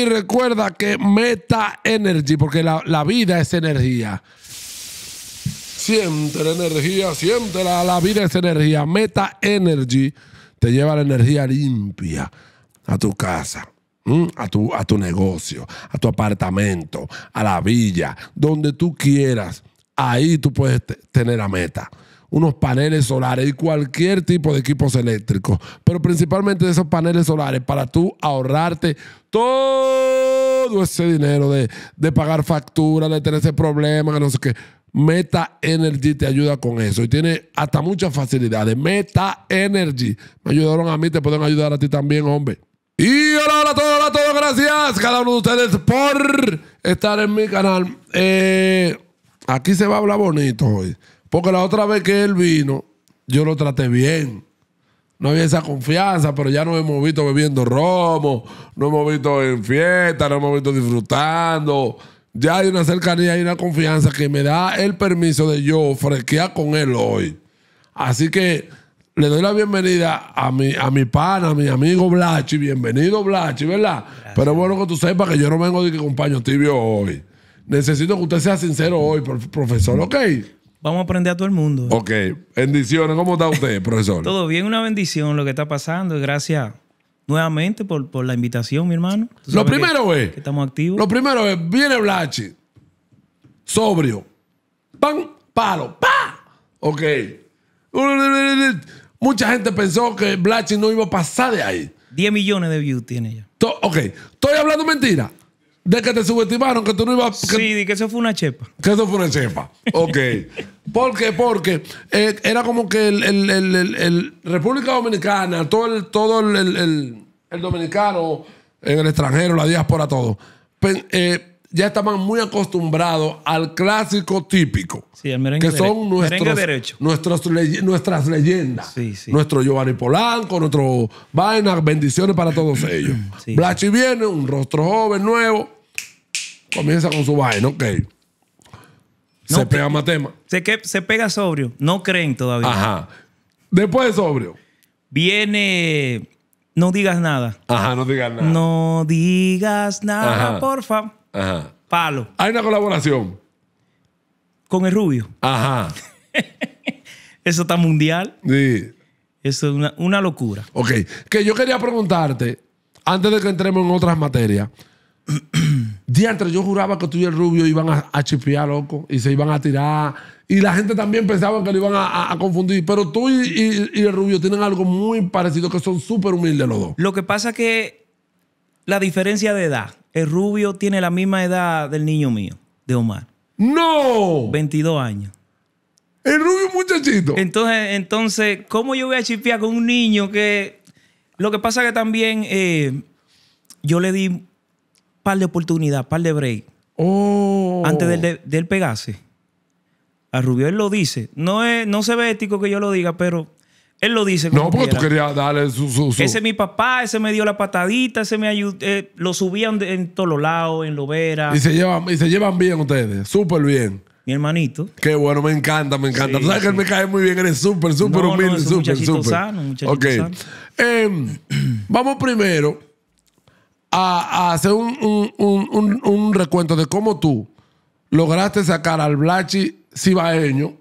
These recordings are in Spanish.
Y recuerda que Meta Energy, porque la, vida es energía. Siente la energía, siente la, vida es energía. Meta Energy te lleva la energía limpia a tu casa. A tu, a tu, negocio, a tu apartamento, a la villa, donde tú quieras. Ahí tú puedes tener la meta unos paneles solares y cualquier tipo de equipos eléctricos, pero principalmente esos paneles solares para tú ahorrarte todo ese dinero de, pagar facturas, de tener ese problema, no sé qué. Meta Energy te ayuda con eso y tiene hasta muchas facilidades. Meta Energy me ayudaron a mí, te pueden ayudar a ti también, hombre. Y hola, hola a todos, hola a todos, gracias cada uno de ustedes por estar en mi canal. Eh, aquí se va a hablar bonito hoy. Porque la otra vez que él vino, yo lo traté bien. No había esa confianza, pero ya nos hemos visto bebiendo romo, no hemos visto en fiesta, no hemos visto disfrutando. Ya hay una cercanía y una confianza que me da el permiso de yo fresquear con él hoy. Así que le doy la bienvenida a mi, a mi pana, a mi amigo Blachi. Bienvenido, Blachi, ¿verdad? Pero Pero bueno que tú sepas que yo no vengo de que compañero tibio hoy. Necesito que usted sea sincero hoy, profesor, ¿ok? Vamos a aprender a todo el mundo. Ok. Bendiciones. ¿Cómo está usted, profesor? todo bien, una bendición lo que está pasando. Gracias nuevamente por, la invitación, mi hermano. Lo primero es. estamos activos. Lo primero es, viene Blachi. Sobrio. ¡Pam! palo. ¡Pa! Ok. Mucha gente pensó que Blachi no iba a pasar de ahí. 10 millones de views tiene ya. ok. ¿Estoy hablando mentira? de que te subestimaron, que tú no ibas. sí, que eso fue una chepa. Que eso fue una chepa. Ok. ¿Por qué? Porque eh, era como que el, República Dominicana, todo el, todo el, dominicano en eh, el extranjero, la diáspora, todo, eh, ya estaban muy acostumbrados al clásico típico. Sí, Que son nuestros, nuestras leyendas. Sí, sí. Nuestro Giovanni Polanco, nuestro Vaina, bendiciones para todos ellos. Blachi viene, un rostro joven, nuevo Comienza con su vaina, ok. se pega más tema. Se, que, se pega sobrio. No creen todavía. Ajá. Después de sobrio. Viene. No digas nada. Ajá, no digas nada. No digas nada, porfa. Ajá. Palo. Hay una colaboración. Con el rubio. Ajá. Eso está mundial. Sí. Eso es una, una locura. Ok. Que yo quería preguntarte, antes de que entremos en otras materias diantre, yo juraba que tú y el rubio iban a, a loco, y se iban a tirar. Y la gente también pensaba que lo iban a, confundir. Pero tú y, el rubio tienen algo muy parecido, que son súper humildes los dos. Lo que pasa que la diferencia de edad, el rubio tiene la misma edad del niño mío, de Omar. ¡No! 22 años. El rubio muchachito. Entonces, entonces, ¿cómo yo voy a chipear con un niño que... Lo que pasa que también eh, yo le di par de oportunidades, par de break. Oh. Antes del, de, del pegase. A Rubio él lo dice. No, es, no se ve ético que yo lo diga, pero él lo dice. no, porque tú querías darle su, su, Ese es mi papá, ese me dio la patadita, ese me ayudó. Eh, lo subían en todos lados, en Lovera. Y se llevan, y se llevan bien ustedes, súper bien. Mi hermanito. Qué bueno, me encanta, me encanta. sabes que él me cae muy bien, eres súper, súper humilde, súper, Sano, em, vamos primero a, hacer un, recuento de cómo tú lograste sacar al Blachi cibaeño,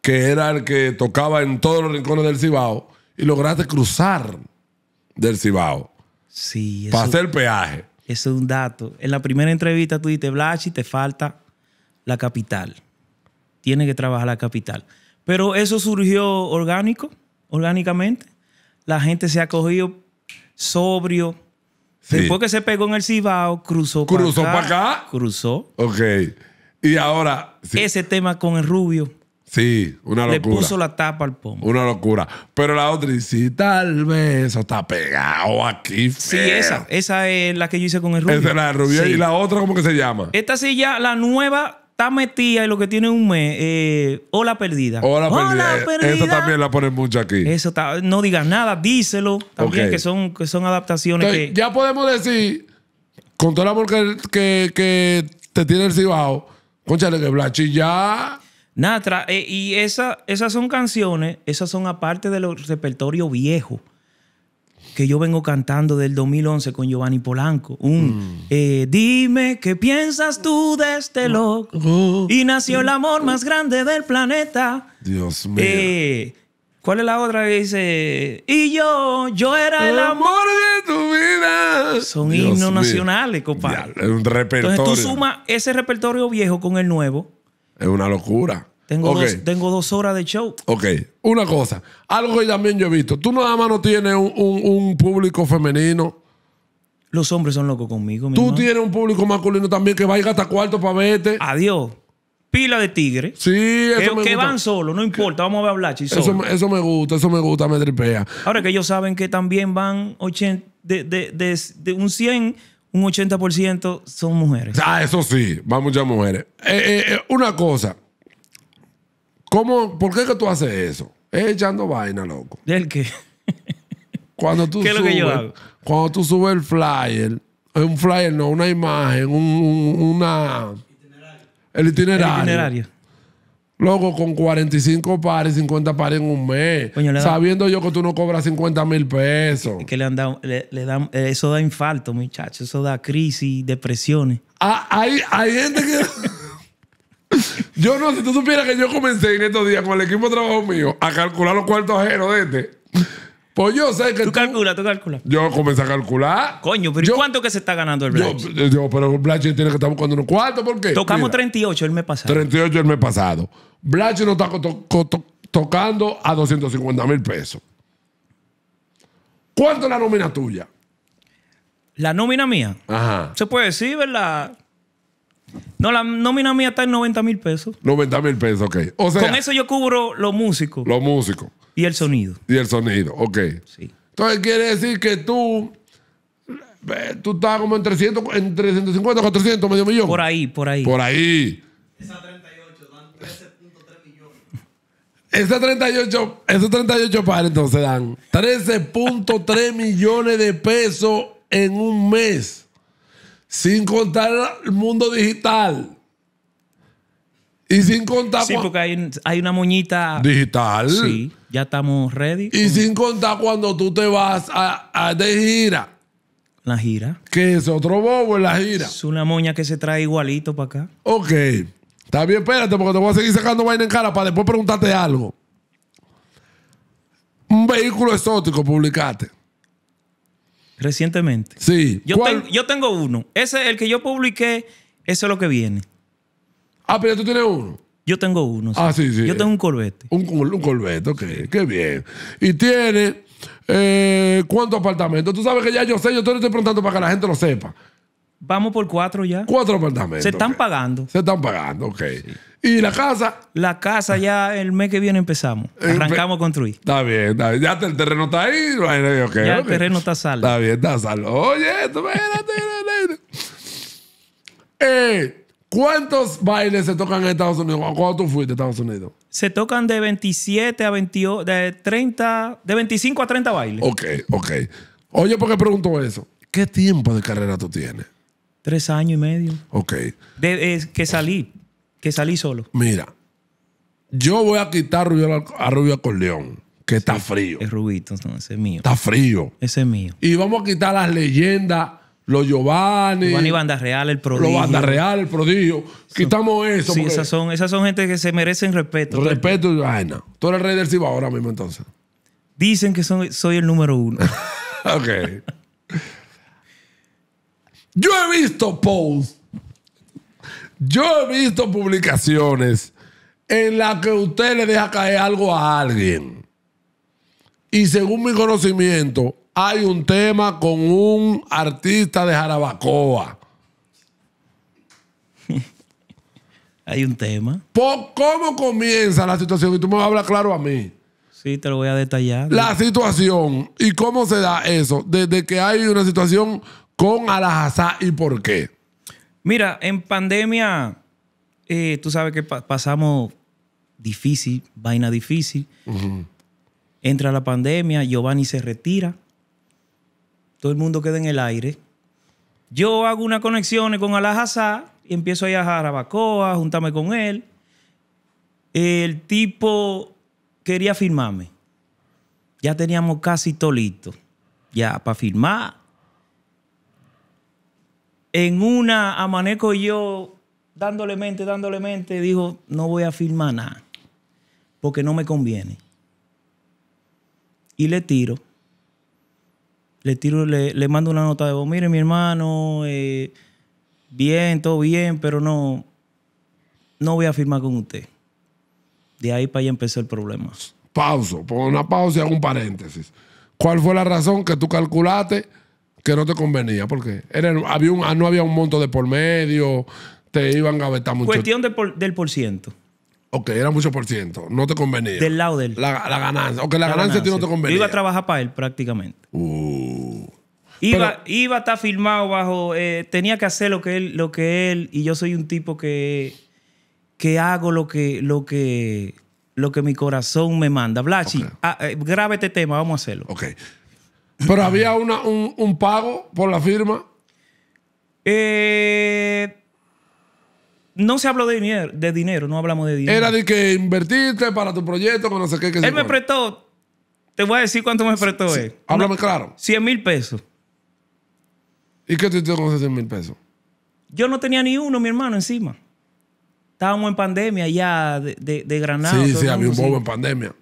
que era el que tocaba en todos los rincones del Cibao, y lograste cruzar del Cibao. Sí. para hacer peaje. Eso es un dato. En la primera entrevista tú dijiste, Blachi, te falta la capital. Tiene que trabajar la capital. Pero eso surgió orgánico, orgánicamente. La gente se ha cogido sobrio Después que se pegó en el Cibao, cruzó para ¿Cruzó para acá? Cruzó. Ok. Y ahora. Ese tema con el Rubio. Sí, una locura. Le puso la tapa al pomo. Una locura. Pero la otra dice, tal vez eso está pegado aquí. Sí, esa. Esa es la que yo hice con el Rubio. Esa es la de Rubio. ¿Y la otra cómo que se llama? Esta sí ya, la nueva está metida y lo que tiene un mes, o eh, hola perdida. Hola, perdida. Eh, también la ponen mucho aquí. Eso está, no digas nada, díselo. También que, son, que son adaptaciones Ya podemos decir, con todo el amor que, te tiene el Cibao, conchale que Blachi ya... Nada, eh, y esa, esas son canciones, esas son aparte de los repertorios viejos que yo vengo cantando del 2011 con Giovanni Polanco. Un mm. eh, dime qué piensas tú de este loco. Oh. y nació el amor más grande del planeta. Dios mío. Eh, ¿Cuál es la otra que dice? Y yo, yo era el amor de tu vida. Son himnos nacionales, compadre. es un repertorio. Entonces tú sumas ese repertorio viejo con el nuevo. Es una locura. Tengo, dos, horas de show. Ok, una cosa, algo que también yo he visto, tú nada más no tienes un, público femenino. Los hombres son locos conmigo. tú tienes un público masculino también que va hasta cuarto para verte. Adiós. Pila de tigres. Sí, eso que, van solo no importa, vamos a hablar a Eso, me gusta, eso me gusta, me tripea. Ahora que ellos saben que también van de, un 100 un 80% son mujeres. Ah, eso sí, van muchas mujeres. Eh, eh, eh, una cosa, ¿Cómo, ¿Por qué que tú haces eso? Es echando vaina, loco. ¿Del qué? Cuando tú ¿Qué es lo que yo hago? Cuando tú subes el flyer, un flyer no, una imagen, un, una... El itinerario. El itinerario. Loco, con 45 pares, 50 pares en un mes. sabiendo yo que tú no cobras 50 mil pesos. Es que le han le, eh, eso da infarto, muchachos. Eso da crisis, depresiones. Ah, hay, hay gente que... Yo no, si tú supieras que yo comencé en estos días con el equipo de trabajo mío a calcular los cuartos ajenos de este. Pues yo sé que. Tú, tú calculas, tú calculas. Yo comencé a calcular. Coño, pero ¿y cuánto que se está ganando el Blanche? Yo, yo pero Blanche tiene que estar buscando unos cuartos, ¿por qué? Tocamos 38 el mes pasado. 38 el mes pasado. Blanche no está tocando a 250 mil pesos. ¿Cuánto es la nómina tuya? La nómina mía. Ajá. Se puede decir, ¿verdad? No, la nómina mía está en 90 mil pesos. 90 mil pesos, ok. O sea, Con eso yo cubro los músicos. los músicos. Y el sonido. Y el sonido, ok. Sí. Entonces quiere decir que tú, eh, tú estás como en 300, en 350, 400, medio millón. Por ahí, por ahí. Por ahí. Esa 38, dan 13.3 millones. Esa 38, esos 38 pares entonces dan 13.3 millones de pesos en un mes sin contar el mundo digital. Y sin contar. Sí, porque hay, una moñita. Digital. Sí, ya estamos ready. Y sin contar cuando tú te vas a, de gira. La gira. Que es otro bobo en la gira. Es una moña que se trae igualito para acá. Ok. Está bien, espérate, porque te voy a seguir sacando vaina en cara para después preguntarte algo. Un vehículo exótico publicaste. Recientemente. Sí. Yo, yo tengo uno. Ese es el que yo publiqué. Eso es lo que viene. Ah, pero tú tienes uno. Yo tengo uno. Ah, sí, sí. Yo tengo un Corvette. Un, un Corvette, ok. Qué bien. Y tiene eh, cuántos apartamentos. Tú sabes que ya yo sé, yo te lo estoy preguntando para que la gente lo sepa. Vamos por cuatro ya. Cuatro apartamentos. Se están pagando. Se están pagando, ok. ¿Y la casa? La casa ya el mes que viene empezamos. Eh, Arrancamos a construir. Está bien, está bien. Ya el terreno está ahí. ya el terreno está salvo. Está bien, está salvo. Oye, espérate. Eh, ¿Cuántos bailes se tocan en Estados Unidos? ¿Cuándo tú fuiste a Estados Unidos? Se tocan de 27 a 28, de 30, de 25 a 30 bailes. Ok, ok. Oye, ¿por qué pregunto eso? ¿Qué tiempo de carrera tú tienes? Tres años y medio. Ok. que salí, que salí solo. Mira, yo voy a quitar a Rubio León que está frío. Es Rubito, no, ese es mío. Está frío. Ese es mío. Y vamos a quitar las leyendas, los Giovanni. Giovanni Banda Real, el prodigio. Los Banda Real, el prodigio. Quitamos eso. Sí, esas son, esas son gente que se merecen respeto. Respeto y no Tú eres el rey del Cibao ahora mismo entonces. Dicen que soy el número uno. ok. Yo he visto posts, yo he visto publicaciones en las que usted le deja caer algo a alguien. Y según mi conocimiento, hay un tema con un artista de Jarabacoa. hay un tema. ¿Cómo comienza la situación? Y tú me hablar claro a mí. Sí, te lo voy a detallar. La situación y cómo se da eso. Desde que hay una situación con Alajazá y por qué? Mira, en pandemia, eh, tú sabes que pasamos difícil, vaina difícil. Entra la pandemia, Giovanni se retira, todo el mundo queda en el aire. Yo hago unas conexiones con Alajazá y empiezo a viajar a Bacoa, juntarme con él. El tipo quería firmarme. Ya teníamos casi todo listo. Ya, para firmar, en una amanezco yo dándole mente, dándole mente, dijo, no voy a firmar nada, porque no me conviene. Y le tiro, le tiro, le, le mando una nota de voz, mire mi hermano, eh, bien, todo bien, pero no, no voy a firmar con usted. De ahí para allá empezó el problema. Pauso, pon una pausa y hago un paréntesis. ¿Cuál fue la razón que tú calculaste? que no te convenía, porque era, había un, ah, no había un monto de por medio, te iban a vetar mucho. Cuestión del por ciento. Ok, era mucho por ciento, no te convenía. Del lado del. La, la ganancia, ok, la, ganancia, no te convenía. iba a trabajar para él prácticamente. Uh. Iba, a estar firmado bajo, eh, tenía que hacer lo que él, lo que él, y yo soy un tipo que, que hago lo que, lo que, lo que mi corazón me manda. Blachi, okay. Ah, eh, este tema, vamos a hacerlo. Ok. Pero había un, pago por la firma. Eh, no se habló de dinero, de dinero, no hablamos de dinero. Era de que invertiste para tu proyecto, con no sé qué. él me prestó, te voy a decir cuánto me prestó él. Háblame claro. 100 mil pesos. ¿Y qué te hiciste con esos 100 mil pesos? Yo no tenía ni uno, mi hermano, encima. Estábamos en pandemia ya de, de Granada. Sí, sí, había un bobo en pandemia.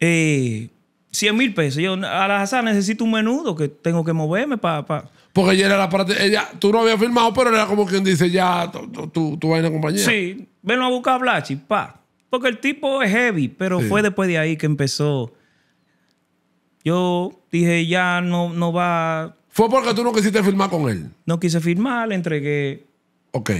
Eh, 100 mil pesos. Yo, a la azar, necesito un menudo que tengo que moverme para. Porque ella era la parte. Ella, tú no habías firmado, pero era como quien dice, ya, tú vas a compañía. Sí, ven a buscar a Blachi, pa. Porque el tipo es heavy, pero fue después de ahí que empezó. Yo dije, ya no, no va. ¿Fue porque tú no quisiste firmar con él? No quise firmar, le entregué. Ok.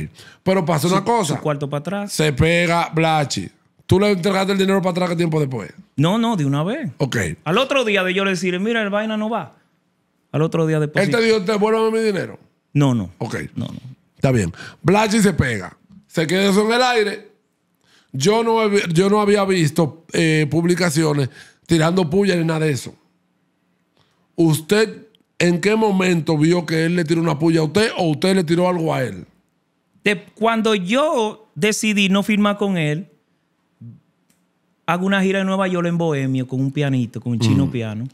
Pero pasó una cosa. Un cuarto para atrás. Se pega Blachi. Tú le entregaste el dinero para atrás, ¿qué tiempo después? No, no, de una vez. Ok. Al otro día de yo le decir, mira, el vaina no va. Al otro día después. Él te dijo, devuélvame mi dinero. No, no. Ok. No, no. Está bien. Blachi se pega. Se queda eso en el aire. Yo no, yo no había visto eh, publicaciones tirando puya ni nada de eso. ¿Usted en qué momento vio que él le tiró una puya a usted o usted le tiró algo a él? De, cuando yo decidí no firmar con él, hago una gira en Nueva York en Bohemio con un pianito, con un chino mm. piano.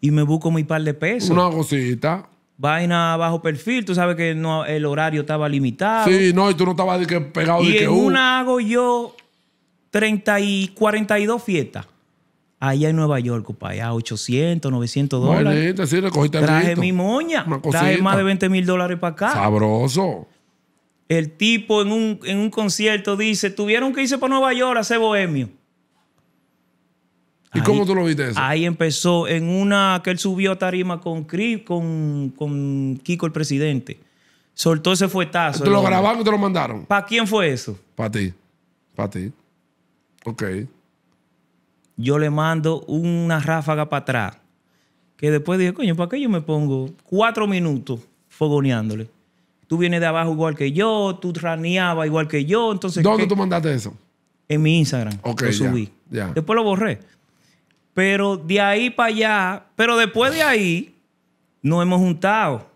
Y me busco mi par de pesos. Una cosita. Vaina bajo perfil, tú sabes que no, el horario estaba limitado. Sí, no, y tú no estabas pegado y de que. En una uh. hago yo 30 y 42 fiestas. Allá en Nueva York, para allá 800, 900 dólares. sí, recogiste Traje mi moña. Traje más de 20 mil dólares para acá. Sabroso. El tipo en un, en un concierto dice, tuvieron que irse para Nueva York a hacer bohemio. ¿Y cómo tú lo viste eso? Ahí empezó, en una que él subió a tarima con con, Kiko el presidente. Soltó ese fuetazo. ¿Te lo grabaron y te lo mandaron? ¿Para quién fue eso? Para ti. Para ti. Ok. Yo le mando una ráfaga para atrás. Que después dije, coño, ¿para qué yo me pongo cuatro minutos fogoneándole? Tú vienes de abajo igual que yo, tú raneabas igual que yo, entonces... ¿Dónde tú mandaste eso? En mi Instagram. Ok, lo subí. ya. Después lo borré. Pero de ahí para allá, pero después de ahí, nos hemos juntado.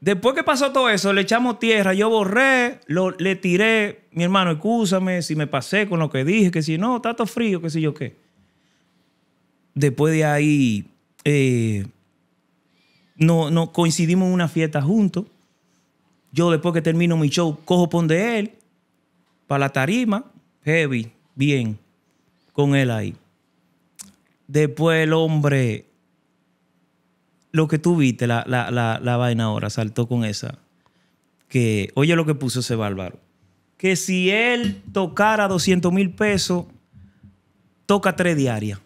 Después que pasó todo eso, le echamos tierra, yo borré, lo, le tiré, mi hermano, escúchame si me pasé con lo que dije, que si no, todo frío, que sé yo qué. Después de ahí, eh, no, coincidimos en una fiesta juntos. Yo después que termino mi show, cojo pon de él, para la tarima, heavy, bien, con él ahí. Después el hombre, lo que tú viste, la, la, vaina ahora, saltó con esa. Que, oye lo que puso ese bárbaro. Que si él tocara 200 mil pesos, toca tres diarias.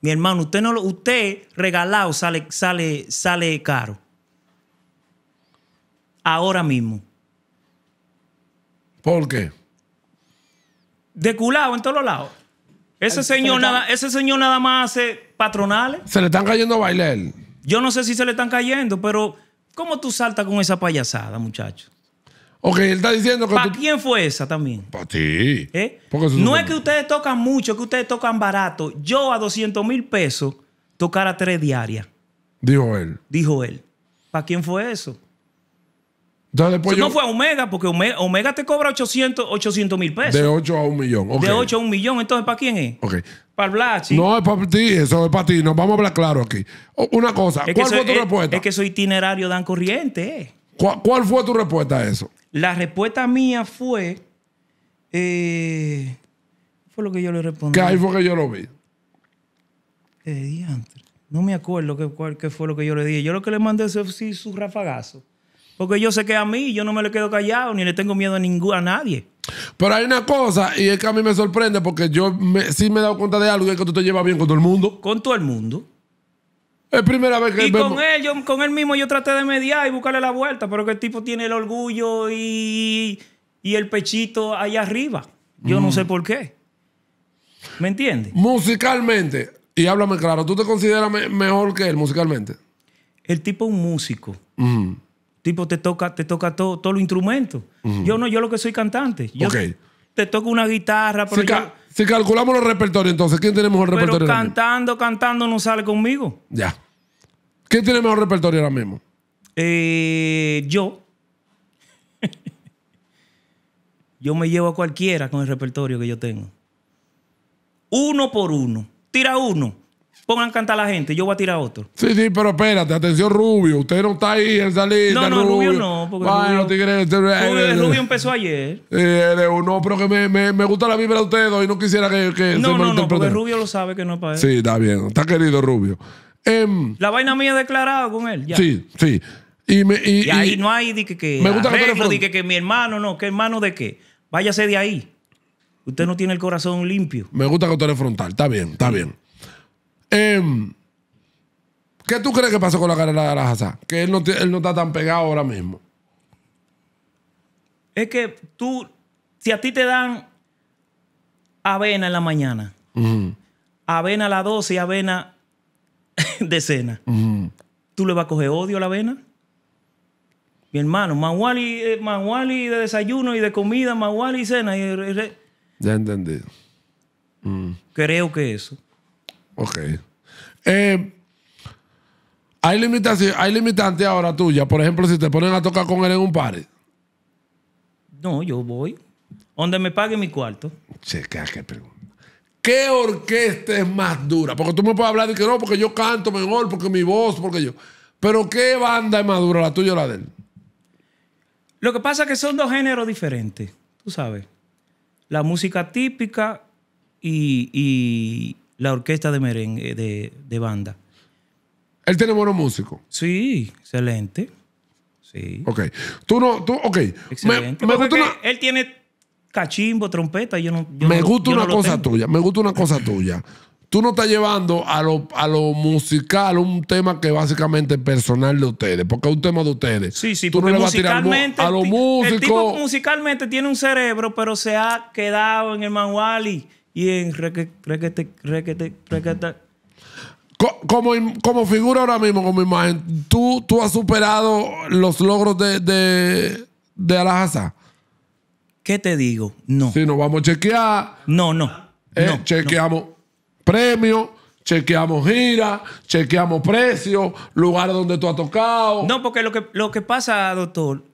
Mi hermano, usted no usted regalado sale, sale, sale caro. Ahora mismo. ¿Por qué? De culado en todos lados. Ese señor, nada, ese señor nada más hace patronales. Se le están cayendo a bailar. Yo no sé si se le están cayendo, pero ¿cómo tú saltas con esa payasada, muchacho? Ok, él está diciendo que. ¿Para quién fue esa también? Para ti. ¿Eh? No es que ustedes tocan mucho, es que ustedes tocan barato. Yo a 200 mil pesos tocara tres diarias. Dijo él. Dijo él. ¿Para quién fue eso? Entonces, no fue a Omega, porque Omega, te cobra 800 mil pesos. De 8 a 1 millón. De 8 a un millón, entonces, ¿para quién es? Ok. Para Blachi. No es para ti, eso es para ti. Nos vamos a hablar claro aquí. Una cosa, ¿cuál fue tu respuesta? Es que soy itinerario dan corriente. Eh. ¿Cuál, fue tu respuesta a eso? La respuesta mía fue. Eh, fue lo que yo le respondí. Que ahí fue que yo lo vi. Eh, antes? No me acuerdo qué, fue lo que yo le dije. Yo lo que le mandé fue su rafagazo. Porque yo sé que a mí yo no me le quedo callado ni le tengo miedo a, ningún, a nadie. Pero hay una cosa, y es que a mí me sorprende porque yo sí me he dado cuenta de algo y es que tú te llevas bien con todo el mundo. Con todo el mundo. Es primera vez que Y con él, con él mismo yo traté de mediar y buscarle la vuelta, pero que el tipo tiene el orgullo y, el pechito allá arriba. Yo no mm. sé por qué. ¿Me entiendes? Musicalmente, y háblame claro, ¿tú te consideras mejor que él musicalmente? El tipo es un músico. Mm. Tipo, te toca, te toca todo, todos los instrumentos. Yo no, yo lo que soy cantante. Yo okay. te toco una guitarra, si, calculamos los repertorios, entonces, ¿quién tiene mejor repertorio? Pero cantando, cantando no sale conmigo. Ya. ¿Quién tiene mejor repertorio ahora mismo? Eh, yo. yo me llevo a cualquiera con el repertorio que yo tengo. Uno por uno. Tira uno pongan a cantar a la gente, yo voy a tirar otro. Sí, sí, pero espérate, atención, Rubio. Usted no está ahí en salir. No, no, Rubio, no. Porque bueno, Rubio, Rubio, empezó ayer. Eh, no, pero que me, me, gusta la vibra de ustedes y no quisiera que, que no, No, no, porque Rubio lo sabe que no es para él. Sí, está bien. Está querido, Rubio. Em, la vaina mía declarada con él, ya. Sí, sí. Y, me, y, ahí no hay di que, que, me gusta arreglo, que, que, que mi hermano, no, que hermano de qué. Váyase de ahí. Usted no tiene el corazón limpio. Me gusta que usted eres frontal. Está bien, está bien. Em, ¿Qué tú crees que pasó con la carrera de la Que él no, está tan pegado ahora mismo. Es que tú, si a ti te dan avena en la mañana, avena a las 12 y avena de cena, ¿tú le vas a coger odio a la avena? Mi hermano, Manual y eh, de desayuno y de comida, manual y cena. ya entendido. Mm. Creo que eso. Ok. Eh, hay limitantes hay limitante ahora tuya. Por ejemplo, si te ponen a tocar con él en un par. No, yo voy. Donde me pague mi cuarto. Checa, qué pregunta. ¿Qué orquesta es más dura? Porque tú me puedes hablar de que no, porque yo canto mejor, porque mi voz, porque yo. Pero ¿qué banda es más dura, la tuya o la de él? Lo que pasa es que son dos géneros diferentes, tú sabes. La música típica y la orquesta de merengue, eh, de, banda. Él tiene buenos músicos. Sí, excelente. Sí. Ok. Tú no, tú, ok. Excelente. Él tiene cachimbo, trompeta, yo no. Yo me gusta una cosa tuya, me gusta una cosa tuya. Tú no estás llevando a lo, a lo musical un tema que básicamente es personal de ustedes, porque es un tema de ustedes. Sí, sí, Tú no le vas a, a lo músico. El tipo musicalmente tiene un cerebro, pero se ha quedado en el manual y y en requete, Como, figura ahora mismo, como imagen, ¿tú, tú has superado los logros de, de, de ¿Qué te digo? No. Si nos vamos a chequear. No, no. Eh, chequeamos premio, premios, chequeamos gira, chequeamos precio, lugar donde tú has tocado. No, porque lo que, lo que pasa, doctor,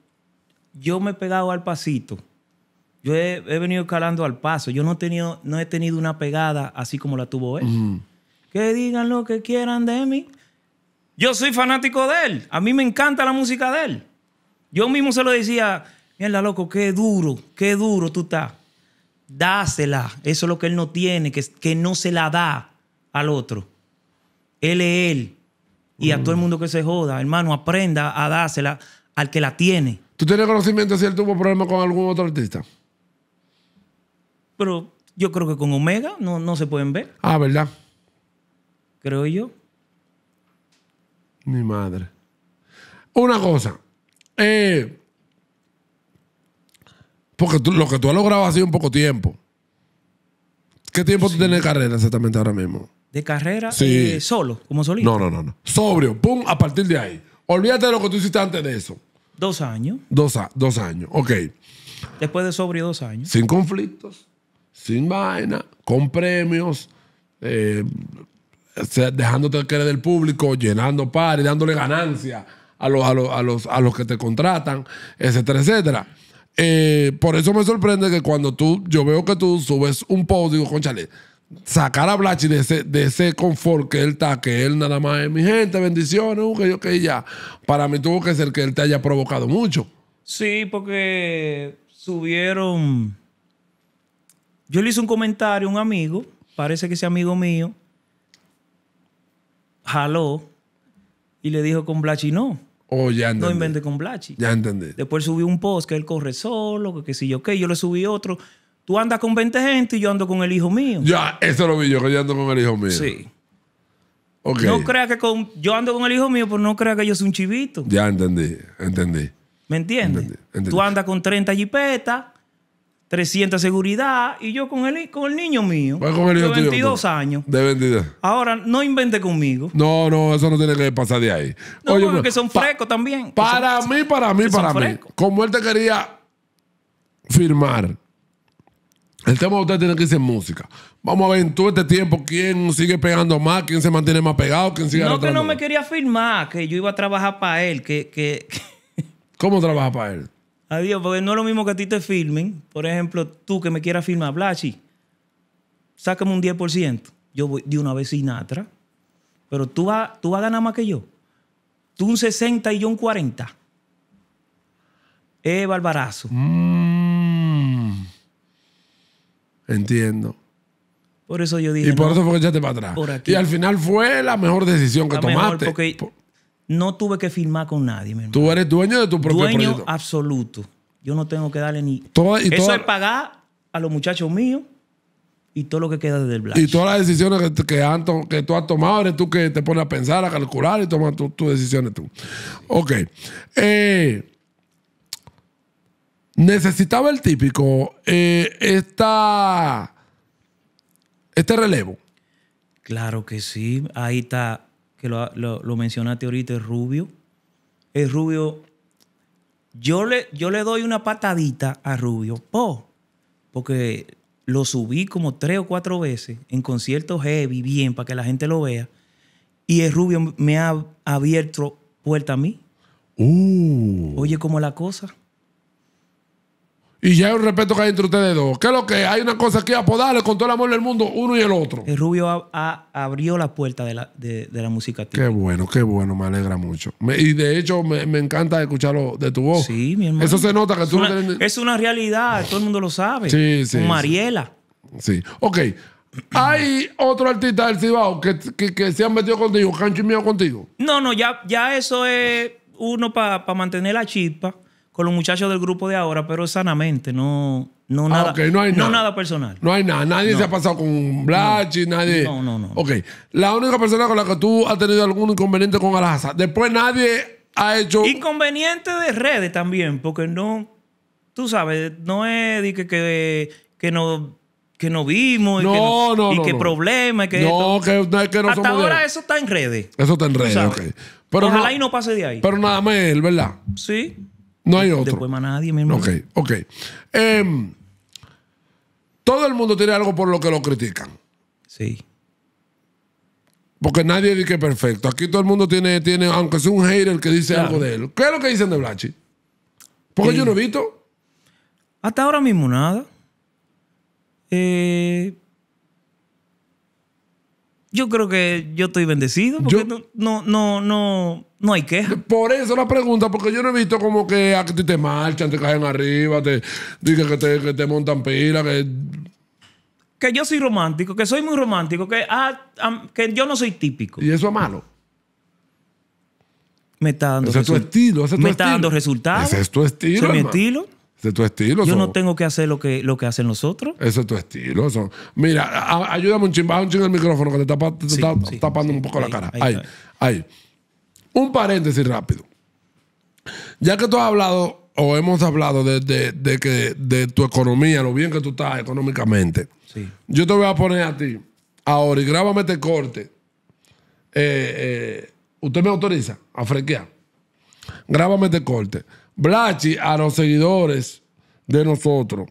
yo me he pegado al pasito yo he, venido escalando al paso. Yo no he tenido, no he tenido una pegada así como la tuvo él. Que digan lo que quieran de mí. Yo soy fanático de él. A mí me encanta la música de él. Yo mismo se lo decía, mierda, loco, qué duro, qué duro tú estás. Dásela. Eso es lo que él no tiene, que, no se la da al otro. Él es él. Y a todo el mundo que se joda, hermano, aprenda a dársela al que la tiene. ¿Tú tienes conocimiento si él tuvo problemas con algún otro artista? Pero yo creo que con Omega no, no se pueden ver. Ah, ¿verdad? Creo yo. Mi madre. Una cosa. Eh, porque lo que tú has logrado ha sido un poco tiempo. ¿Qué tiempo tú tienes de carrera exactamente ahora mismo? De carrera sí. Eh, solo, como solito? No, no, no, no. Sobrio, pum, a partir de ahí. Olvídate de lo que tú hiciste antes de eso. Dos años. Dos, a, dos años, ok. Después de sobrio, dos años. Sin conflictos sin vaina, con premios, eh, dejándote querer del público, llenando y dándole ganancia a los, los, a, los, que te contratan, etcétera, etcétera. Eh, por eso me sorprende que cuando tú, yo veo que tú subes un post, digo, conchale, sacar a Blachi de ese, confort que él está, que él nada más es mi gente, bendiciones, un que yo que ya. Para mí tuvo que ser que él te haya provocado mucho. Sí, porque subieron yo le hice un comentario a un amigo, parece que ese amigo mío jaló y le dijo con Blachi no. Oh, ya entendí. No invente con Blachi. Ya entendí. Después subí un post que él corre solo, que, que si yo qué, yo le subí otro. Tú andas con 20 gente y yo ando con el hijo mío. Ya, eso lo vi yo, que yo ando con el hijo mío. Sí. Okay. No crea que con, yo ando con el hijo mío, pero no crea que yo soy un chivito. Ya entendí, entendí. ¿Me entiendes? Tú andas con 30 jipetas 300 seguridad y yo con el, con el niño mío. de 22 años. De 22. Ahora, no invente conmigo. No, no, eso no tiene que pasar de ahí. No, porque son frescos también. Para mí, para mí, para mí. Como él te quería firmar, el tema de usted tiene que irse música. Vamos a ver en todo este tiempo quién sigue pegando más, quién se mantiene más pegado, quién sigue... No, que no me quería firmar, que yo iba a trabajar para él, que... que... ¿Cómo trabaja para él? Adiós, porque no es lo mismo que a ti te filmen. Por ejemplo, tú que me quieras filmar, Blachi, sácame un 10%. Yo voy de una vez sin atrás. Pero tú vas, tú a ganar más que yo. Tú un 60 y yo un 40. Es barbarazo. Mm. Entiendo. Por eso yo dije. Y por eso fue que echaste para atrás. Y al final fue la mejor decisión que tomaste. No tuve que firmar con nadie, mi hermano. Tú eres dueño de tu propio dueño absoluto. Yo no tengo que darle ni... Eso es pagar a los muchachos míos y todo lo que queda desde el Black. Y todas las decisiones que, que tú has tomado, eres tú que te pones a pensar, a calcular y tomas tus decisiones tú. Ok. Eh, necesitaba el típico eh, esta, este relevo. Claro que sí. Ahí está que lo, mencionaste ahorita, es Rubio. Es Rubio. Yo le, yo le doy una patadita a Rubio, po, porque lo subí como tres o cuatro veces en conciertos heavy, bien, para que la gente lo vea. Y el Rubio me ha abierto puerta a mí. Uh. Oye, como la cosa. Y ya hay un respeto que hay entre ustedes dos. Que es lo que hay una cosa que apodarle con todo el amor del mundo uno y el otro. El Rubio abrió la puerta de la, música Qué bueno, qué bueno, me alegra mucho. y de hecho me, encanta escucharlo de tu voz. Sí, mi hermano. Eso se nota que es tú una, Es una realidad, todo el mundo lo sabe. Sí, sí. Con Mariela. Sí. Ok. ¿Hay otro artista del Cibao que, que, se han metido contigo, que han contigo? No, no, ya, ya eso es uno para mantener la chispa con los muchachos del grupo de ahora, pero sanamente, no, no, ah, nada, no, nada. personal. No hay nada, nadie se ha pasado con Blachi, nadie. No, no, no. Ok, la única persona con la que tú has tenido algún inconveniente con Alhaza Después nadie ha hecho... Inconveniente de redes también, porque no, tú sabes, no es que, que, no que no vimos y que, no, y que problema que no, que, hasta ahora eso está en redes eso está en redes ok. pero ojalá y no pase de ahí pero nada más él verdad sí no hay otro. Después más nadie, mi Ok, ok. Em, todo el mundo tiene algo por lo que lo critican. Sí. Porque nadie dice que es perfecto. Aquí todo el mundo tiene, tiene aunque sea un hater que dice algo de él. ¿Qué es lo que dicen de Blachi? Porque yo no he visto. Hasta ahora mismo nada. Eh, yo creo que yo estoy bendecido porque no, no, no, no, hay queja. Por eso la pregunta, porque yo no he visto como que a ti te marchan, te caen arriba, te dicen que te, montan pila, que... Que yo soy romántico, que soy muy romántico, que, ah, ah, que yo no soy típico. ¿Y eso es malo? Me está dando Ese es tu estilo. Ese es tu me está dando resultados. Ese es tu estilo. Ese es mi estilo tu estilo. Yo no tengo que hacer lo que, lo que hacen nosotros. Ese es tu estilo. Mira, ayúdame un ching, baja un ching el micrófono que te, está tapando un poco la cara. Ahí, ahí, Un paréntesis rápido. Ya que tú has hablado o hemos hablado de, que, de tu economía, lo bien que tú estás económicamente, yo te voy a poner a ti ahora y grábame este corte. Eh, eh, ¿Usted me autoriza a frequear? Grábame este corte. Blachi a los seguidores de nosotros.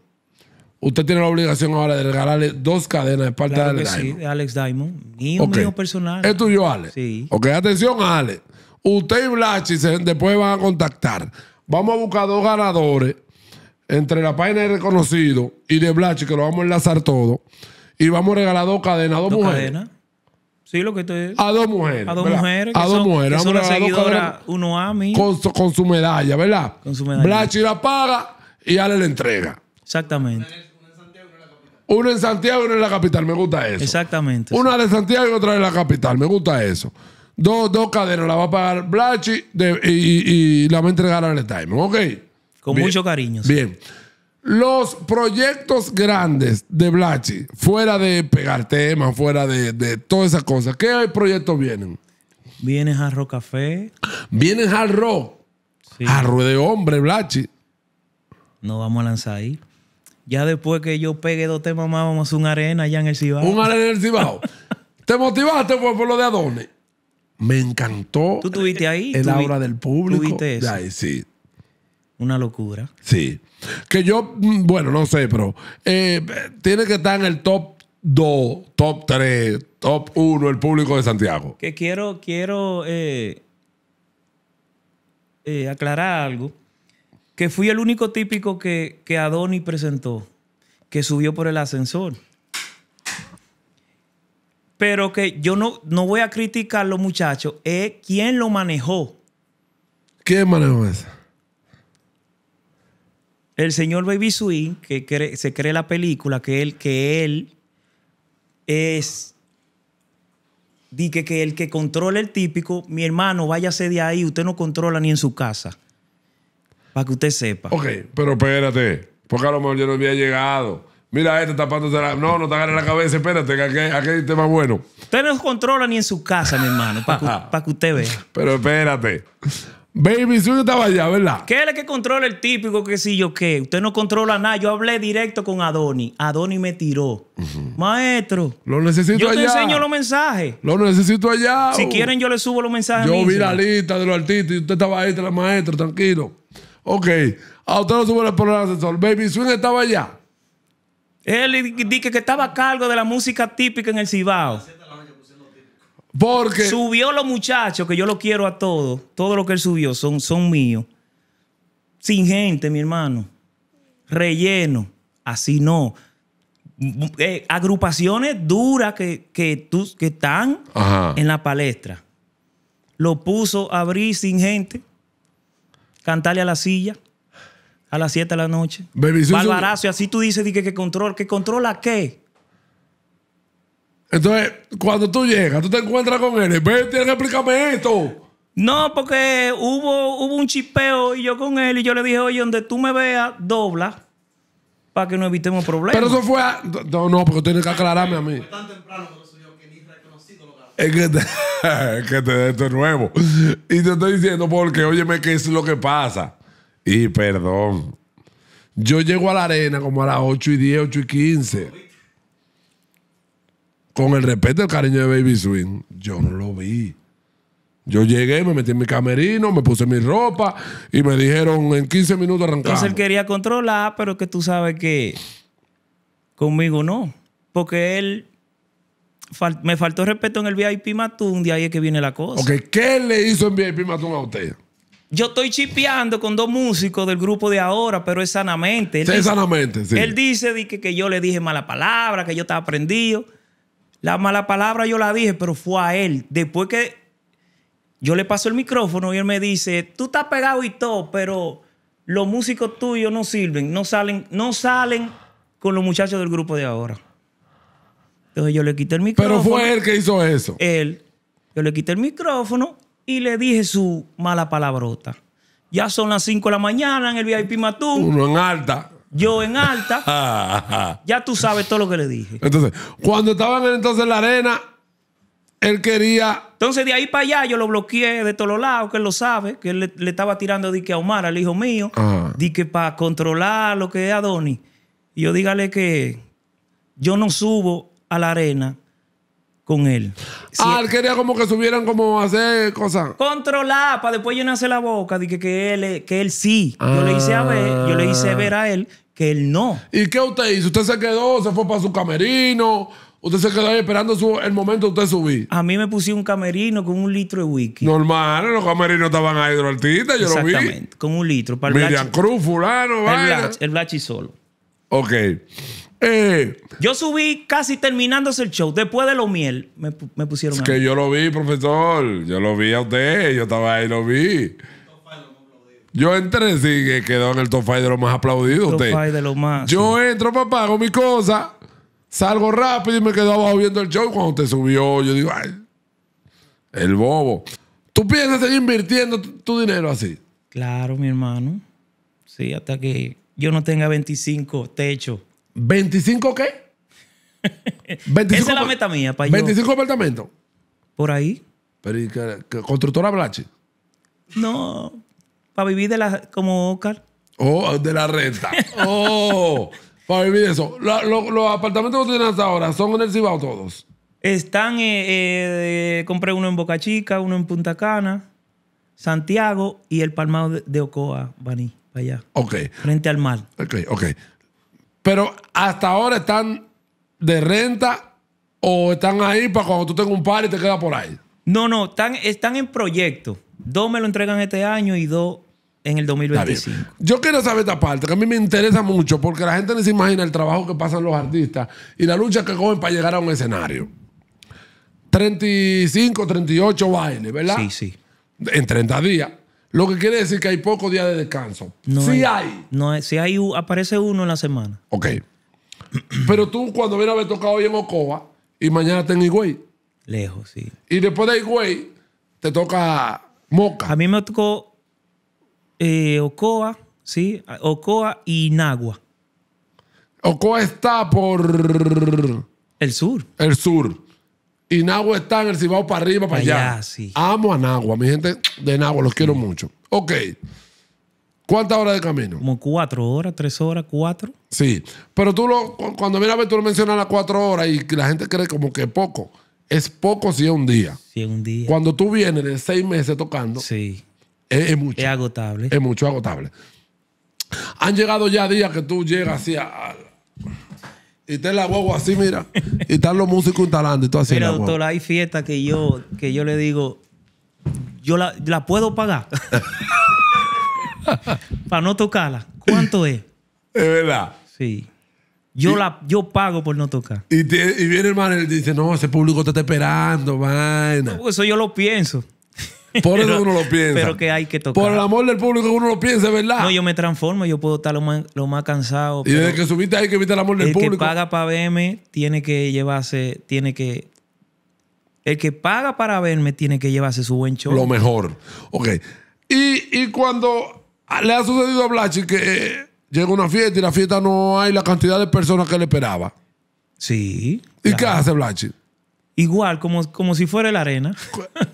Usted tiene la obligación ahora de regalarle dos cadenas de parte de Alex Diamond. Sí, Alex Diamond. Mío, mío personal. Es tuyo, Alex. Sí. Ok, atención, Alex. Usted y Blachi se, después van a contactar. Vamos a buscar dos ganadores entre la página de reconocido y de Blachi, que lo vamos a enlazar todo. Y vamos a regalar dos cadenas, dos, ¿Dos Cadenas? lo que estoy... A dos mujeres. a dos mujeres. uno a mí. Con, con, su medalla, ¿verdad? Con su Blachi la paga y Ale la entrega. Exactamente. Una en Santiago y una en la capital. Me gusta eso. Exactamente. Una de Santiago y otra de la capital. Me gusta eso. Dos, dos cadenas la va a pagar Blachi y, la va a entregar al time. ¿Ok? Con mucho cariño. Bien. Los proyectos grandes de Blachi, fuera de pegar temas, fuera de, todas esas cosas, ¿qué proyectos vienen? Viene Jarro Café. Viene Jarro. Sí. Jarro de hombre, Blachi. Nos vamos a lanzar ahí. Ya después que yo pegue dos temas más, vamos a hacer una arena allá en el Cibao. Un arena en el Cibao. ¿Te motivaste por, lo de Adonis? Me encantó. Tú estuviste ahí. El la obra del público. Tú eso. sí. Una locura. Sí. Que yo, mm, bueno, no sé, pero eh, tiene que estar en el top 2, top 3, top 1 el público de Santiago. Que quiero, quiero eh, eh, aclarar algo. Que fui el único típico que, que Adoni presentó, que subió por el ascensor pero que yo no, no voy a criticar los muchachos, es eh, quién lo manejó. ¿Quién manejó eso? El señor Baby Swing, que se cree la película, que él, que él es. Dice que, el que controla el típico, mi hermano, váyase de ahí, usted no controla ni en su casa. Para que usted sepa. Ok, pero espérate, porque a lo mejor yo no había llegado. Mira, este tapándose la. No, no te agarres la cabeza, espérate, que aquí, hay tema bueno. Usted no controla ni en su casa, mi hermano, para que usted vea. Pero espérate. Baby Suyo estaba allá, ¿verdad? ¿Qué es el que controla el típico que sí yo qué? Usted no controla nada. Yo hablé directo con Adoni. Adoni me tiró. Maestro. Lo necesito allá. Yo te enseño los mensajes. Lo necesito allá. Si uh. quieren, yo le subo los mensajes. Yo vi la lista de los artistas y usted estaba ahí, la maestro, tranquilo. Ok. A usted lo el programa del asesor. Baby Swing estaba allá. Él dice que estaba a cargo de la música típica en el Cibao. Porque. Subió los muchachos, que yo lo quiero a todos. Todo lo que él subió son, son míos. Sin gente, mi hermano. Relleno. Así no. Eh, agrupaciones duras que, que, tú, que están en la palestra. Lo puso a abrir sin gente. Cantarle a la silla a las 7 de la noche. Barbarazo, y así tú dices que, que control, que controla qué. Entonces, cuando tú llegas, tú te encuentras con él, ve, tienes que explicarme esto. No, porque hubo, un chipeo y yo con él, y yo le dije, oye, donde tú me veas, dobla para que no evitemos problemas. Pero eso fue. A... No, no, porque tienes que aclararme a mí. Fue tan temprano ni lo Es que te, esto es nuevo. Y te estoy diciendo porque, óyeme, ¿qué es lo que pasa? Y perdón. Yo llego a la arena como a las 8 y 10, 8 y 15 con el respeto y el cariño de Baby Swing, yo no lo vi. Yo llegué, me metí en mi camerino, me puse mi ropa y me dijeron en 15 minutos arrancamos. Entonces él quería controlar, pero que tú sabes que conmigo no. Porque él me faltó respeto en el VIP matun de ahí es que viene la cosa. ¿qué le hizo en VIP matun a usted? Yo estoy chipeando con dos músicos del grupo de ahora, pero es sanamente. Él sanamente, Él dice que, que yo le dije mala palabra, que yo estaba prendido. La mala palabra yo la dije, pero fue a él. Después que yo le paso el micrófono y él me dice, tú estás pegado y todo, pero los músicos tuyos no sirven, no salen, no salen con los muchachos del grupo de ahora. Entonces yo le quité el micrófono. Pero fue él que hizo eso. Él. Yo le quité el micrófono y le dije su mala palabrota. Ya son las 5 de la mañana en el VIP Matú. Uno en alta. Yo en alta. Ah, ya tú sabes todo lo que le dije. Entonces, cuando estaban entonces en la arena, él quería. Entonces, de ahí para allá, yo lo bloqueé de todos lados, que él lo sabe, que él le, estaba tirando a Omar, al hijo mío, de que para controlar lo que es Adonis. Y yo dígale que yo no subo a la arena con él. ah, él quería como que subieran como hacer cosas. Controlar, para después llenarse la boca, dije que, él, que él sí. Yo le hice a ver, yo le hice ver a él que él no. ¿Y qué usted hizo? ¿Usted se quedó, se fue para su camerino? ¿Usted se quedó ahí esperando el momento de usted subir? A mí me pusieron un camerino con un litro de whisky. Normal, los camerinos estaban ahí los yo lo vi. Exactamente, con un litro. Para el Miriam Cruz, fulano, vaya. El, Blachi, solo. Ok. Eh, yo subí casi terminándose el show. Después de lo miel, me, me pusieron. Es que yo lo vi, profesor. Yo lo vi a usted. Yo estaba ahí, lo vi. Yo entré, sí, que quedó en el top five de los más aplaudidos. Top five de los más. Yo entro, papá, hago mi cosa, salgo rápido y me quedo abajo viendo el show. Cuando usted subió, yo digo, ay, el bobo. ¿Tú piensas seguir invirtiendo tu, dinero así? Claro, mi hermano. Sí, hasta que yo no tenga 25 techos. ¿25 qué? 25 Esa es la meta mía, para 25 apartamentos. Por ahí. Pero, ¿Constructora Blache? No, para vivir de la, como Oscar. Oh, de la renta. oh, para vivir de eso. los apartamentos que tú tienes hasta ahora son en el Cibao todos. Están, eh, eh, compré uno en Boca Chica, uno en Punta Cana, Santiago y el Palmado de, Ocoa, Baní, allá. Ok. Frente al mar. Ok, ok. Pero hasta ahora están de renta o están ahí para cuando tú tengas un par y te quedas por ahí. No, no, están, están en proyecto. Dos me lo entregan este año y dos en el 2025. Yo quiero saber esta parte, que a mí me interesa mucho, porque la gente no se imagina el trabajo que pasan los artistas y la lucha que cogen para llegar a un escenario. 35, 38 bailes, ¿verdad? Sí, sí. En 30 días. Lo que quiere decir que hay pocos días de descanso. sí hay, No sí hay, aparece uno en la semana. Ok. Pero tú cuando vienes a haber tocado hoy en Ocoa y mañana está en Higüey. Lejos, sí. Y después de Higüey te toca Moca. A mí me tocó eh, Ocoa, ¿sí? Ocoa y Nagua. Ocoa está por... El sur. El sur. Y Nagua está en el Cibao para arriba, para allá. Amo a Nagua, mi gente de Nagua, los quiero mucho. Ok. ¿Cuántas horas de camino? Como cuatro horas, tres horas, cuatro. Sí, pero tú lo, cuando mira tú lo mencionas las cuatro horas y la gente cree como que poco. Es poco si es un día. Si es un día. Cuando tú vienes de seis meses tocando, sí. Es, mucho. Es agotable. Es mucho agotable. Han llegado ya días que tú llegas así y te la huevo así, mira. y están los músicos instalando y todo así. Mira, doctor, hay fiestas que yo, que yo le digo, yo la, puedo pagar. Para no tocarla. ¿Cuánto es? Es verdad. Sí. Yo, la, yo pago por no tocar. Y, viene el man y dice, no, ese público te está esperando, vaina. eso yo lo pienso. Por eso uno lo piensa. Pero que hay que tocar. Por el amor del público uno lo piensa, ¿verdad? No, yo me transformo, yo puedo estar lo más, cansado. Y desde que subiste ahí que viste el amor del público. El que paga para verme tiene que llevarse, tiene que... El que paga para verme tiene que llevarse su buen show. Lo mejor. Ok. Y, cuando le ha sucedido a Blachi que eh, llega una fiesta y la fiesta no hay la cantidad de personas que le esperaba. Sí. ¿Y qué hace Blachi? Igual, como, como si fuera la arena.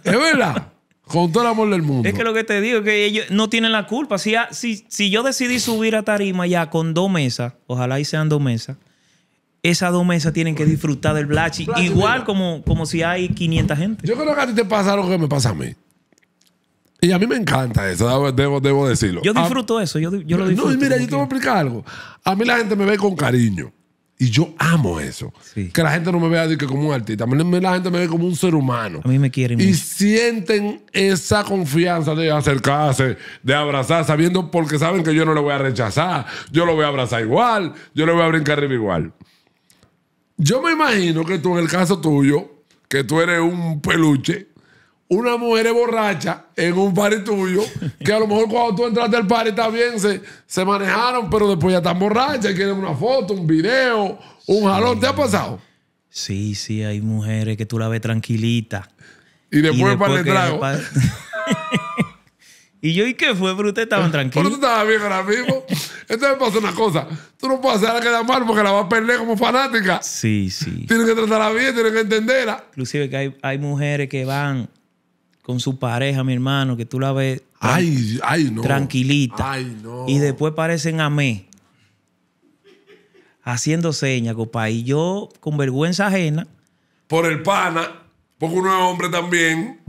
Es verdad. Con todo el amor del mundo. Es que lo que te digo es que ellos no tienen la culpa. Si, ah, si, si yo decidí subir a tarima ya con dos mesas, ojalá y sean dos mesas, esas dos mesas tienen que disfrutar del Blachi. igual como, como si hay 500 gente. Yo creo que a ti te pasa lo que me pasa a mí. Y a mí me encanta eso, debo, debo decirlo. Yo disfruto eso, yo, lo disfruto. No, mira, yo te voy a explicar algo. A mí la gente me ve con cariño. Y yo amo eso. Que la gente no me vea como un artista. La gente me ve como un ser humano. A mí me quieren. Y sienten esa confianza de acercarse, de abrazar, sabiendo porque saben que yo no lo voy a rechazar. Yo lo voy a abrazar igual. Yo lo voy a brincar arriba igual. Yo me imagino que tú, en el caso tuyo, que tú eres un peluche, una mujer borracha en un party tuyo, que a lo mejor cuando tú entraste al party también se, se manejaron, pero después ya están borrachas, y quieren una foto, un video, un jalón. ¿Te ha pasado? Sí, sí, hay mujeres que tú la ves tranquilita. Y después, para el trago. y yo, ¿y qué fue? Pero ustedes estaban tranquilos. Pero tú estabas bien ahora mismo. Entonces pasa una cosa. Tú no puedes hacer que quedar mal porque la vas a perder como fanática. Sí, sí. Tienes que tratarla bien, tienes que entenderla. Inclusive que hay, hay mujeres que van con su pareja, mi hermano, que tú la ves ay, tranquilita. Ay, Y después parecen a mí haciendo señas, copa. Y yo, con vergüenza ajena. Por el pana, porque uno es hombre también.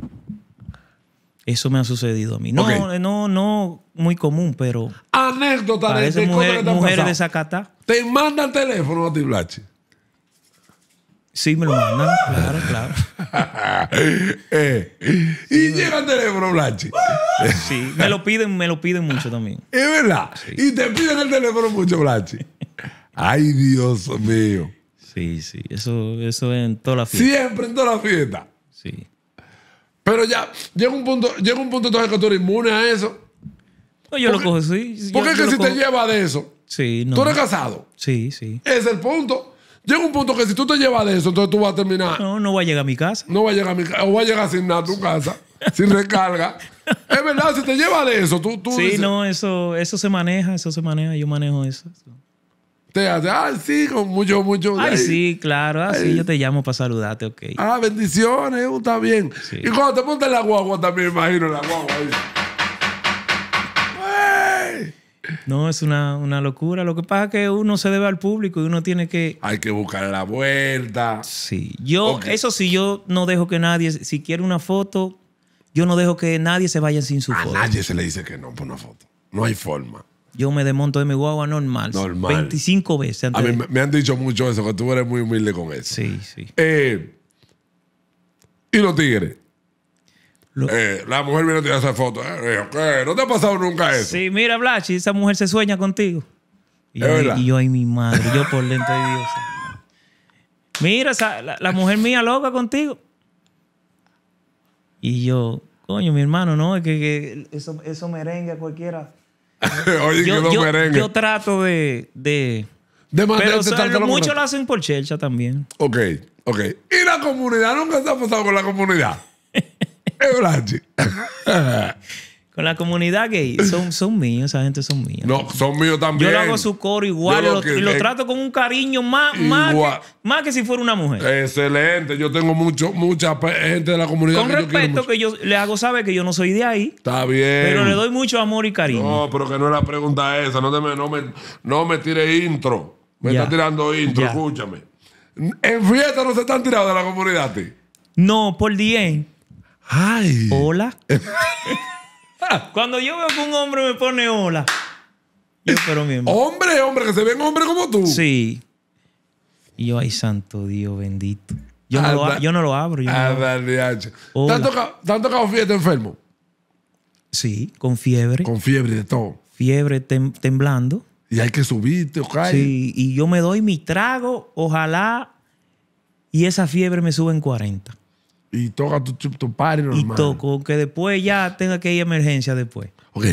Eso me ha sucedido a mí. No, eh, no, no, muy común, pero. Anécdota de, de mujeres de Zacatá. Te mandan teléfono a ti, Blachi. Sí, me lo mandan, claro, ah. claro. Eh, y llega el teléfono, Blanchi. sí, me lo piden, me lo piden mucho también. Es verdad. Y te piden el teléfono mucho, Blanchi. Ay, Dios mío. Sí, sí, eso, eso en toda la fiesta. Siempre en toda la fiesta. Sí. Pero ya, llega un punto, llega un punto entonces que tú eres inmune a eso. Pues yo lo cojo, sí. Porque qué es que si te lleva de eso. Sí, no. ¿Tú eres casado? Sí, sí. Es el punto. Llega un punto que si tú te llevas de eso, entonces tú vas a terminar. No, no voy a llegar a mi casa. No va a llegar a mi casa. O va a llegar sin nada a tu casa, sin recarga. es verdad, si te llevas de eso, tú. tú sí, no, eso, eso se maneja, eso se maneja. Yo manejo eso. Te hace, ah, sí, con mucho, mucho. Ay, sí, claro, así ah, yo te llamo para saludarte, ok. Ah, bendiciones, está bien. Y cuando te montas la guagua también, imagino, la guagua. No, es una, locura. Lo que pasa es que uno se debe al público y uno tiene que... Hay que buscar la vuelta. Sí. Yo, eso sí, yo no dejo que nadie, si quiere una foto, yo no dejo que nadie se vaya sin su foto. A nadie se le dice que no por una foto. No hay forma. Yo me desmonto de mi guagua normal. Normal. 25 veces. a mí me han dicho mucho eso, que tú eres muy humilde con eso. Sí, sí. Eh, ¿Y los tigres? Eh, la mujer viene a tirar esa foto. Eh. ¿No te ha pasado nunca eso? Sí, mira, Blachi, esa mujer se sueña contigo. Y, yo, y ay, mi madre, yo por dentro de Dios. Mira, la, mujer mía loca contigo. Y yo, coño, mi hermano, no, es que, eso, eso merengue a cualquiera. Oye, yo, que yo, yo trato de. de, pero o sea, muchos lo hacen por chelcha también. Ok, ok. ¿Y la comunidad? ¿Nunca se ha pasado con la comunidad? Con la comunidad gay, son, son míos, esa gente son míos. No, son míos también. Yo hago su coro igual y lo trato con un cariño más, más que, si fuera una mujer. Excelente, yo tengo mucho, mucha gente de la comunidad. Con respeto que yo le hago saber que yo no soy de ahí. Está bien. Pero le doy mucho amor y cariño. No, pero que no es la pregunta esa, no, me, no, no tire intro. Me está tirando intro, escúchame. En fiesta no se están tirando de la comunidad, No, por 10. Ay. Hola. Cuando yo veo que un hombre me pone hola, yo pero mi Hombre, hombre, que se ve un hombre como tú. Sí. Y yo, ay, santo Dios bendito. Yo, no, ah, lo, abro. Yo no ah, lo ¿Te, han tocado, enfermo? Sí, con fiebre. Con fiebre de todo. Fiebre temblando. Y hay que subirte, ojalá. Sí, y yo me doy mi trago, ojalá, y esa fiebre me sube en 40. Y toca tu, tu normal. Y toco que después ya tenga que ir emergencia después. Ok.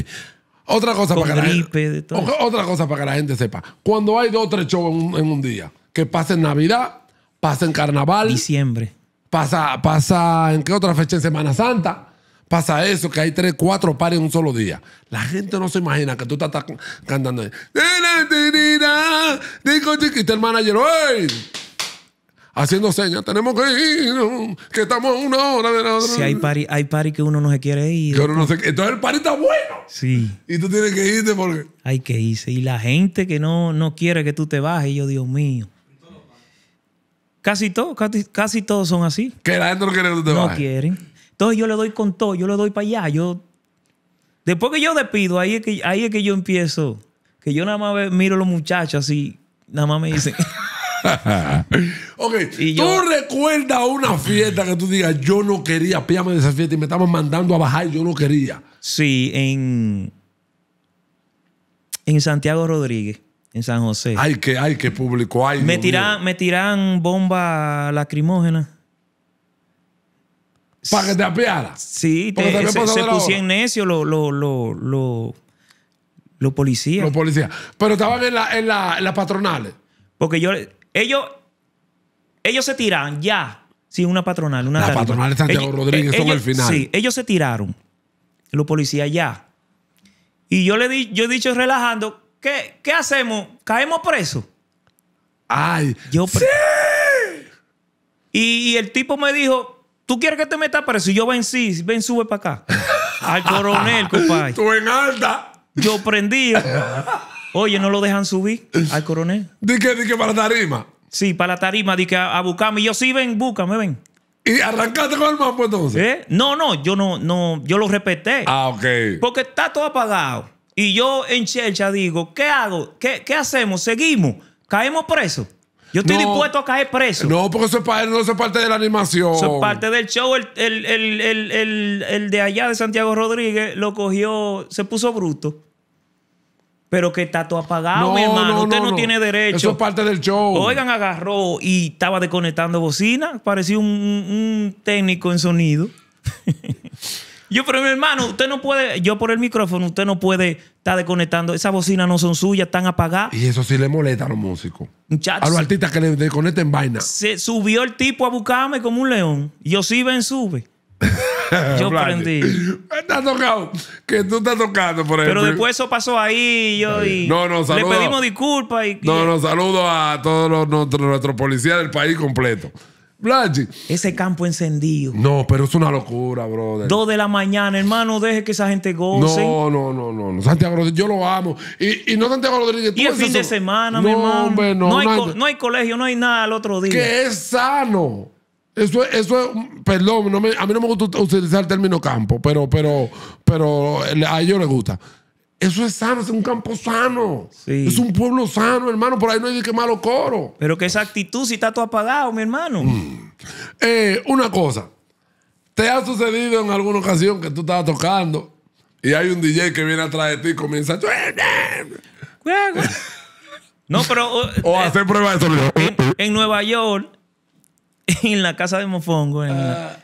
Otra cosa, para que la, otra cosa para que la gente sepa. Cuando hay dos o tres shows en un, día, que pasen Navidad, pasen Carnaval. Diciembre. Pasa, pasa en qué otra fecha en Semana Santa pasa eso, que hay tres, cuatro pares en un solo día. La gente no se imagina que tú estás, cantando estás cantando. dijo chiquita el manager, hoy! haciendo señas, tenemos que ir, que estamos una hora de la Si hay party, hay party que uno no se quiere ir. Entonces el party está bueno. Sí. Y tú tienes que irte porque... Hay que irse. Y la gente que no, quiere que tú te bajes, yo, Dios mío. Casi todos, casi, todos son así. Que la gente no quiere que tú te bajes. No quieren. Entonces yo le doy con todo, yo le doy para allá. Yo... Después que yo despido, ahí que, ahí es que yo empiezo. Que yo nada más miro a los muchachos así, nada más me dicen... ok, tú recuerdas una fiesta que tú digas, yo no quería píame de esa fiesta y me estaban mandando a bajar yo no quería. Sí, en, en Santiago Rodríguez, en San José. Ay, que, ay, que público hay. Me, tiran, me tiran bomba lacrimógena. Para que te apiara. Sí, te, se, pusieron necios los lo, policías. Los policías. Pero estaban en, la, en las patronales. Porque yo, ellos, ellos se tiran ya. Sí, una patronal, una La patronal de Santiago Rodríguez son el final. Sí, ellos se tiraron. Los policías ya. Y yo le di, yo he dicho relajando, ¿qué, qué hacemos? ¿Caemos presos? Ay. ¡Sí! y, el tipo me dijo, ¿tú quieres que te metas preso? Y yo ven sí, ven, sube para acá. Al coronel, compadre. Tú en alta. Yo prendí. Oye, no lo dejan subir al coronel. ¿Di qué? para la tarima? Sí, para la tarima, di que a, buscarme. Y yo, sí, ven, me ven. ¿Y arrancaste con el mapa entonces? ¿Eh? No, no, yo no, no, yo lo respeté. Ah, ok. Porque está todo apagado. Y yo en chercha digo, ¿qué hago? ¿Qué, hacemos? ¿Seguimos? ¿Caemos presos? Yo estoy dispuesto a caer preso. No, porque eso es, parte, no, es parte de la animación. Eso es parte del show. El, el, el, el, de allá de Santiago Rodríguez lo cogió, se puso bruto. Pero que está todo apagado, mi hermano. Usted no, tiene derecho. Eso es parte del show. Oigan, agarró y estaba desconectando bocina. Parecía un, técnico en sonido. Yo, pero mi hermano, usted no puede, yo por el micrófono, usted no puede estar desconectando. Esas bocinas no son suyas, están apagadas. Y eso sí le molesta a los músicos. A los artistas que le desconecten vaina. Se subió el tipo a buscarme como un león. Yo sí ven, sube. Yo aprendí. Me está tocando. Que tú estás tocando, por ejemplo. Pero después eso pasó ahí yo y no, no, le pedimos disculpas. Y, no, no, saludo a todos los, nuestros, policías del país completo. Blanchi. Ese campo encendido. No, pero es una locura, brother. Dos de la mañana, hermano, deje que esa gente goce. No, no, no, no. Santiago Rodríguez, yo lo amo. Y, y no Santiago Rodríguez. Tú y el fin de semana, mi hermano. no, hay no, hay no, hay colegio, no hay nada al otro día. Que es sano. Eso, eso perdón, a mí no me gusta utilizar el término campo, pero, pero, pero a ellos les gusta. Eso es sano, es un campo sano. Es un pueblo sano, hermano. Por ahí no hay que malo coro. Pero que esa actitud si está todo apagado, mi hermano. Mm. Eh, una cosa. ¿Te ha sucedido en alguna ocasión que tú estabas tocando y hay un DJ que viene atrás de ti y comienza No, pero... o eh, hacer prueba de sonido. en Nueva York en la casa de Mofongo. Ah.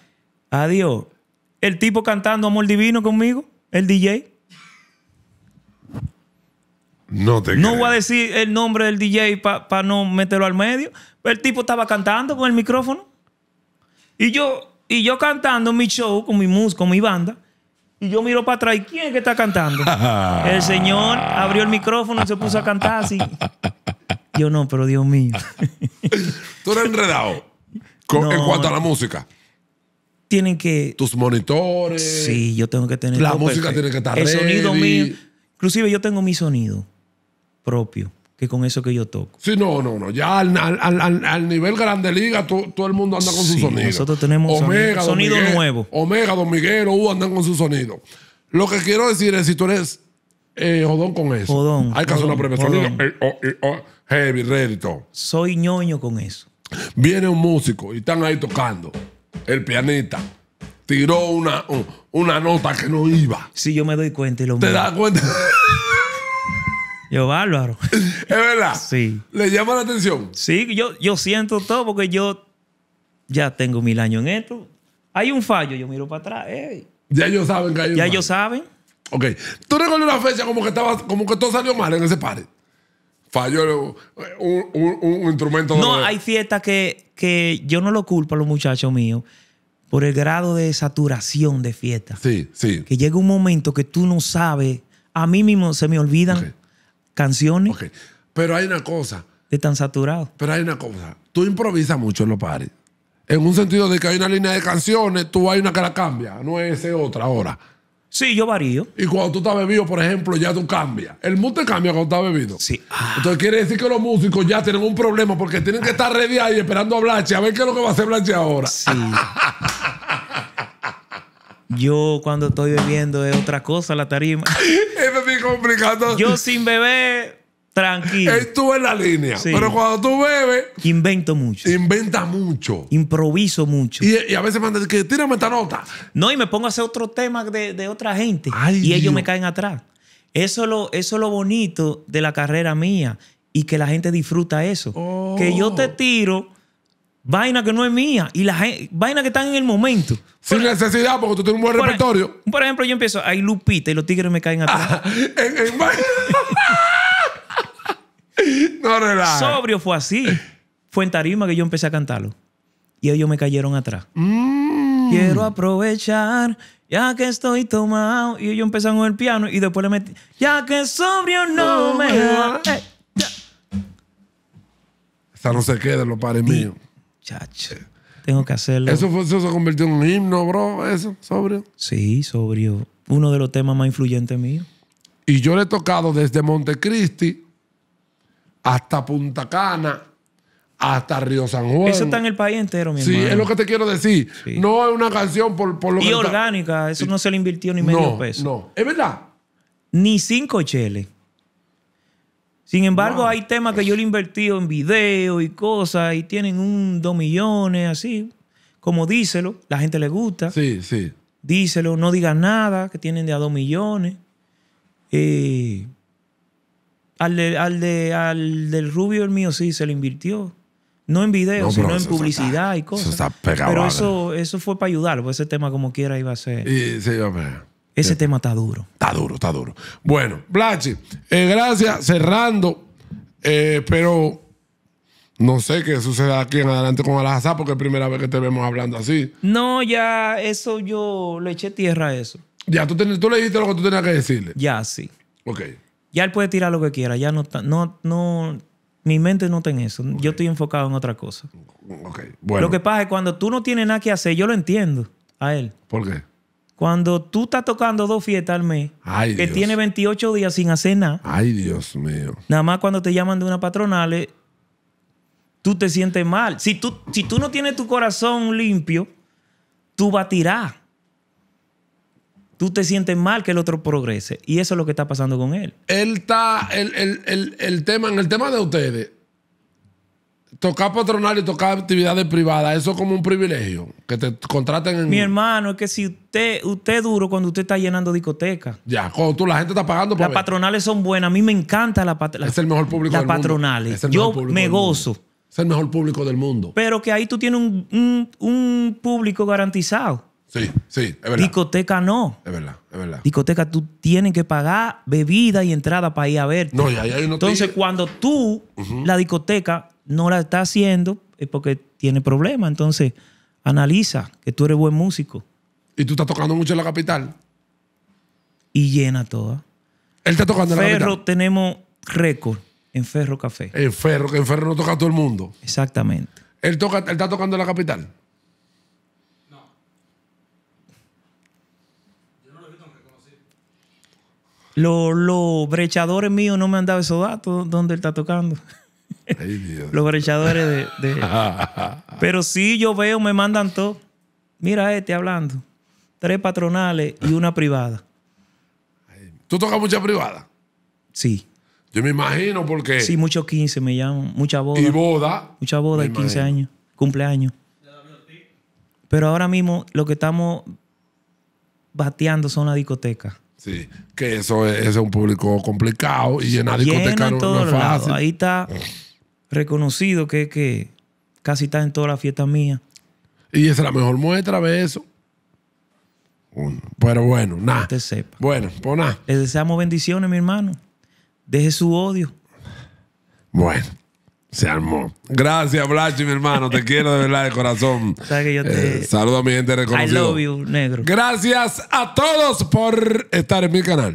Adiós. El tipo cantando Amor Divino conmigo, el DJ. No te No voy a decir el nombre del DJ para no meterlo al medio. El tipo estaba cantando con el micrófono. Y yo, y yo cantando mi show con mi mus, con mi banda. Y yo miro para atrás y ¿quién es que está cantando? el señor abrió el micrófono y se puso a cantar así. Yo no, pero Dios mío. Tú eres enredado en cuanto a la música. Tienen que. Tus monitores. Sí, yo tengo que tener. La música tiene que estar El sonido mío. Inclusive yo tengo mi sonido propio, que con eso que yo toco. Sí, no, no, no. Ya al, nivel grande liga, todo el mundo anda con su sonido. Nosotros tenemos Omega, sonido, nuevo. Omega, Don Miguel, U andan con su sonido. Lo que quiero decir es, si tú eres eh, jodón con eso. Jodón. Hay que hacer una eh, oh, eh, oh, Heavy, ready, todo. Soy ñoño con eso. Viene un músico y están ahí tocando. El pianista tiró una, una nota que no iba. Sí, yo me doy cuenta y lo ¿Te das cuenta? Yo, bárbaro. ¿Es verdad? Sí. ¿Le llama la atención? Sí, yo, yo siento todo porque yo ya tengo mil años en esto. Hay un fallo, yo miro para atrás. Ya ellos saben hay Ya ellos saben. Ok. ¿Tú recuerdas una fecha como que, estaba, como que todo salió mal en ese party? falló eh, un, instrumento. No, hay fiestas que, que yo no lo culpo a los muchachos míos por el grado de saturación de fiestas. Sí, sí. Que llega un momento que tú no sabes. A mí mismo se me olvidan canciones. Pero hay una cosa. De tan saturado. Pero hay una cosa. Tú improvisas mucho en los pares. En un sentido de que hay una línea de canciones, tú hay una que la cambia. No es esa otra ahora. Sí, yo varío. Y cuando tú estás bebido, por ejemplo, ya tú cambias. El mood te cambia cuando estás bebido. Sí. Ah. Entonces quiere decir que los músicos ya tienen un problema porque tienen que estar ready ahí esperando a Blanche a ver qué es lo que va a hacer Blanche ahora. Sí. Yo cuando estoy bebiendo es otra cosa la tarima. Es muy complicado. Yo sin beber Tranquilo. Estuve en la línea. Pero cuando tú bebes. Invento mucho. Inventa mucho. Improviso mucho. Y, a veces me que tírame esta nota. No, y me pongo a hacer otro tema de, otra gente. y ellos me caen atrás. Eso es lo, eso lo bonito de la carrera mía. Y que la gente disfruta eso. Oh. Que yo te tiro vaina que no es mía y la vaina que están en el momento. Sin e- necesidad, porque tú tienes un buen e- repertorio. por ejemplo, yo empiezo, hay Lupita y los tigres me caen atrás. No relaja. Sobrio fue así. Fue en tarima que yo empecé a cantarlo. Y ellos me cayeron atrás. Mm. Quiero aprovechar, ya que estoy tomado. Y ellos empezaron con el piano y después le metí. Ya que sobrio no oh, me da. Eh, no se queda en los pares míos. Chacho. Tengo que hacerlo. Eso, eso se convirtió en un himno, bro. Eso, sobrio. Sí, sobrio. Uno de los temas más influyentes míos. Y yo le he tocado desde Montecristi hasta Punta Cana, hasta Río San Juan. Eso está en el país entero, mi hermano. Sí, es lo que te quiero decir. No es una canción por, por lo que. Y orgánica, eso no se le invirtió ni medio peso. No, es verdad. Ni cinco cheles. Sin embargo, hay temas que yo le he invertido en video y cosas y tienen un dos millones, así. Como díselo, la gente le gusta. Sí, sí. Díselo, no digas nada, que tienen de a dos millones. Eh, al, del rubio el mío sí se le invirtió. No en videos sino en publicidad y cosas. Eso está pegado, pero eso, eso fue para ayudar, pues ese tema como quiera iba a ser. Ese tema está duro. Está duro, está duro. Bueno, Blachi, eh, gracias. Cerrando, eh, pero no sé qué sucede aquí en adelante con Alazá porque es la primera vez que te vemos hablando así. No, ya eso yo le eché tierra a eso. Ya, tú, tú le dijiste lo que tú tenías que decirle. Ya, sí. Ok. Ya él puede tirar lo que quiera, ya no no no mi mente no está en eso, yo estoy enfocado en otra cosa. Okay. Bueno. Lo que pasa es cuando tú no tienes nada que hacer, yo lo entiendo a él. ¿Por qué? Cuando tú estás tocando dos fiestas al mes, que tiene 28 días sin hacer nada. Ay, Dios mío. Nada más cuando te llaman de una patronal, eh, tú te sientes mal. Si tú, si tú no tienes tu corazón limpio, tú vas a tirar tú te sientes mal que el otro progrese. Y eso es lo que está pasando con él. Él está, el, tema, en el tema de ustedes, tocar patronal y tocar actividades privadas, eso es como un privilegio, que te contraten en... Mi hermano, es que si usted, usted es duro cuando usted está llenando discotecas. Ya, cuando tú, la gente está pagando por Las patronales son buenas, a mí me encanta la patronal. Es el mejor público del patronales. Mundo. Yo me gozo. Es el mejor público del mundo. Pero que ahí tú tienes un, un público garantizado. Sí, sí, es verdad. Discoteca no. Es verdad, es verdad. Discoteca tú tienes que pagar bebida y entrada para ir a verte. No, Entonces, cuando tú, la discoteca, no la está haciendo, es porque tiene problemas. Entonces, analiza que tú eres buen músico. ¿Y tú estás tocando mucho en la capital? Y llena toda. Él está tocando en la capital. Ferro tenemos récord en Ferro Café. En Ferro, que en Ferro no toca todo el mundo. Exactamente. Él, toca, él está tocando en la capital. Los brechadores míos no me han dado esos datos donde él está tocando. Ay, Dios. los brechadores de... Pero sí, yo veo, me mandan todo. Mira este hablando. Tres patronales y una privada. ¿Tú tocas mucha privada? Sí. Yo me imagino porque... Sí, muchos 15 me llaman. Mucha boda. ¿Y boda? Mucha boda de 15 años. Cumpleaños. Pero ahora mismo lo que estamos bateando son las discotecas. Sí, que eso es, un público complicado y en discotecas no, Ahí está reconocido que, casi está en todas las fiestas mías. Y es la mejor muestra de eso. Pero bueno, nada. Bueno, pues nada. Les deseamos bendiciones, mi hermano. Deje su odio. Bueno. Se armó. Gracias, Blachi, mi hermano. Te quiero de verdad de corazón. Saludos eh, saludo a mi gente reconocida. I love you, negro. Gracias a todos por estar en mi canal.